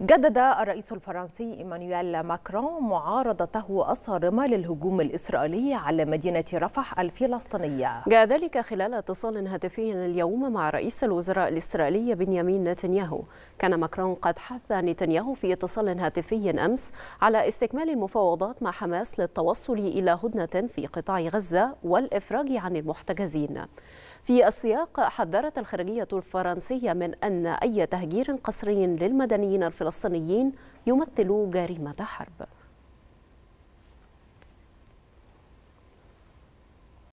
جدد الرئيس الفرنسي إيمانويل ماكرون معارضته الصارمة للهجوم الإسرائيلي على مدينة رفح الفلسطينية جاء ذلك خلال اتصال هاتفي اليوم مع رئيس الوزراء الإسرائيلي بنيامين نتنياهو كان ماكرون قد حث نتنياهو في اتصال هاتفي أمس على استكمال المفاوضات مع حماس للتوصل إلى هدنة في قطاع غزة والإفراج عن المحتجزين في السياق حذرت الخارجية الفرنسية من أن أي تهجير قسري للمدنيين الفلسطينيين الفلسطينيين يمثل جريمة حرب